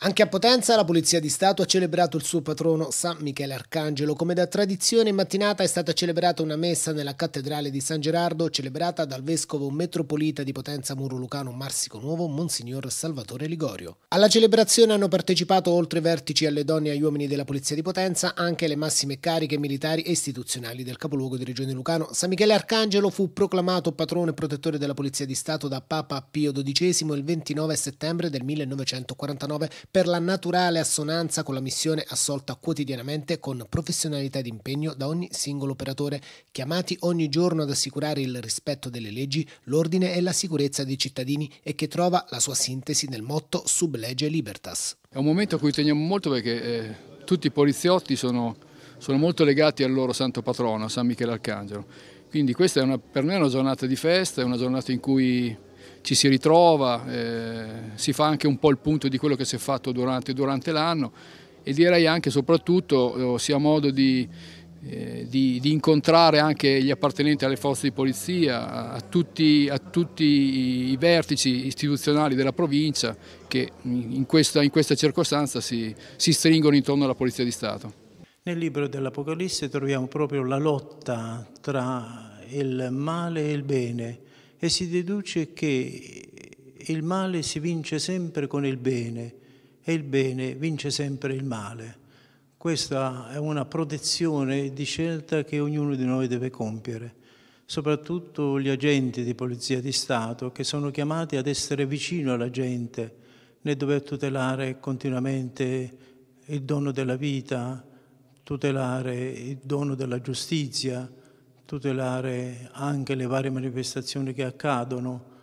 Anche a Potenza la Polizia di Stato ha celebrato il suo patrono San Michele Arcangelo. Come da tradizione in mattinata è stata celebrata una messa nella cattedrale di San Gerardo, celebrata dal vescovo metropolita di Potenza Muro Lucano Marsico Nuovo, Monsignor Salvatore Ligorio. Alla celebrazione hanno partecipato oltre vertici alle donne e agli uomini della Polizia di Potenza anche le massime cariche militari e istituzionali del capoluogo di Regione Lucano. San Michele Arcangelo fu proclamato patrono e protettore della Polizia di Stato da Papa Pio XII il 29 settembre del 1949 per la naturale assonanza con la missione assolta quotidianamente con professionalità ed impegno da ogni singolo operatore, chiamati ogni giorno ad assicurare il rispetto delle leggi, l'ordine e la sicurezza dei cittadini e che trova la sua sintesi nel motto Sub lege libertas. È un momento a cui teniamo molto perché eh, tutti i poliziotti sono, sono molto legati al loro santo patrono, San Michele Arcangelo. Quindi questa una, per noi è una giornata di festa, è una giornata in cui ci si ritrova, eh, si fa anche un po' il punto di quello che si è fatto durante, durante l'anno e direi anche e soprattutto eh, si ha modo di, eh, di, di, incontrare anche gli appartenenti alle forze di polizia, a, a, tutti, a tutti, i vertici istituzionali della provincia che in questa, in questa circostanza si, si stringono intorno alla Polizia di Stato. Nel libro dell'Apocalisse troviamo proprio la lotta tra il male e il bene, e si deduce che il male si vince sempre con il bene e il bene vince sempre il male. Questa è una protezione di scelta che ognuno di noi deve compiere, soprattutto gli agenti di polizia di Stato che sono chiamati ad essere vicino alla gente nel dover tutelare continuamente il dono della vita, tutelare il dono della giustizia, tutelare anche le varie manifestazioni che accadono